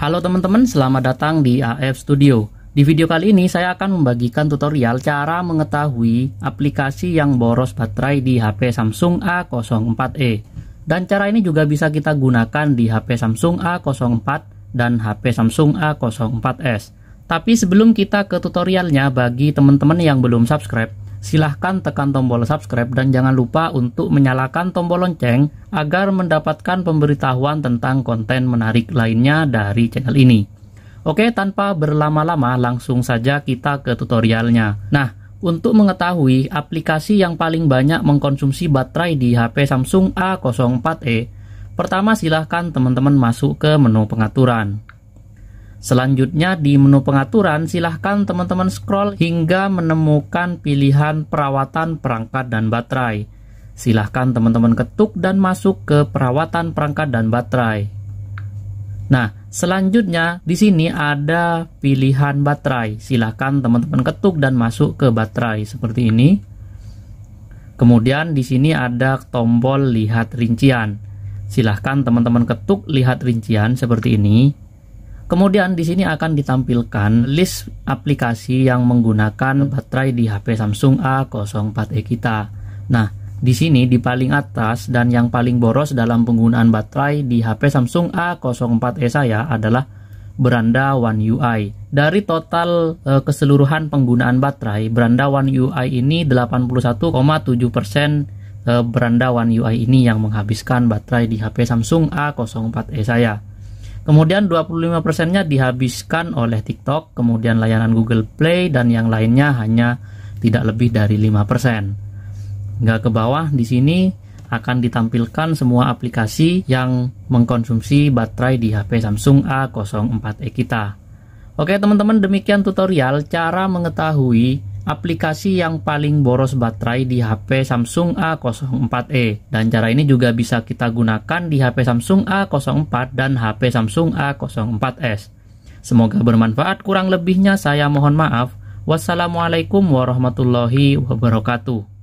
Halo teman-teman, selamat datang di AF Studio. Di video kali ini saya akan membagikan tutorial cara mengetahui aplikasi yang boros baterai di HP Samsung A04e. Dan cara ini juga bisa kita gunakan di HP Samsung A04 dan HP Samsung A04s. Tapi sebelum kita ke tutorialnya, bagi teman-teman yang belum subscribe, silahkan tekan tombol subscribe dan jangan lupa untuk menyalakan tombol lonceng agar mendapatkan pemberitahuan tentang konten menarik lainnya dari channel ini. Oke, tanpa berlama-lama langsung saja kita ke tutorialnya. Nah, untuk mengetahui aplikasi yang paling banyak mengkonsumsi baterai di HP Samsung A04e, pertama silahkan teman-teman masuk ke menu pengaturan. Selanjutnya di menu pengaturan silahkan teman-teman scroll hingga menemukan pilihan perawatan perangkat dan baterai. Silahkan teman-teman ketuk dan masuk ke perawatan perangkat dan baterai. Nah, selanjutnya di sini ada pilihan baterai. Silahkan teman-teman ketuk dan masuk ke baterai seperti ini. Kemudian di sini ada tombol lihat rincian. Silahkan teman-teman ketuk lihat rincian seperti ini. Kemudian di sini akan ditampilkan list aplikasi yang menggunakan baterai di HP Samsung A04e kita. Nah, di sini di paling atas dan yang paling boros dalam penggunaan baterai di HP Samsung A04e saya adalah beranda One UI. Dari total e, keseluruhan penggunaan baterai, beranda One UI ini 81,7% e, beranda One UI ini yang menghabiskan baterai di HP Samsung A04e saya. Kemudian 25%-nya dihabiskan oleh TikTok, kemudian layanan Google Play dan yang lainnya hanya tidak lebih dari 5%. Nggak ke bawah di sini akan ditampilkan semua aplikasi yang mengkonsumsi baterai di HP Samsung A04e kita. Oke teman-teman demikian tutorial cara mengetahui aplikasi yang paling boros baterai di HP Samsung A04e dan cara ini juga bisa kita gunakan di HP Samsung A04 dan HP Samsung A04s. Semoga bermanfaat, kurang lebihnya saya mohon maaf. Wassalamualaikum warahmatullahi wabarakatuh.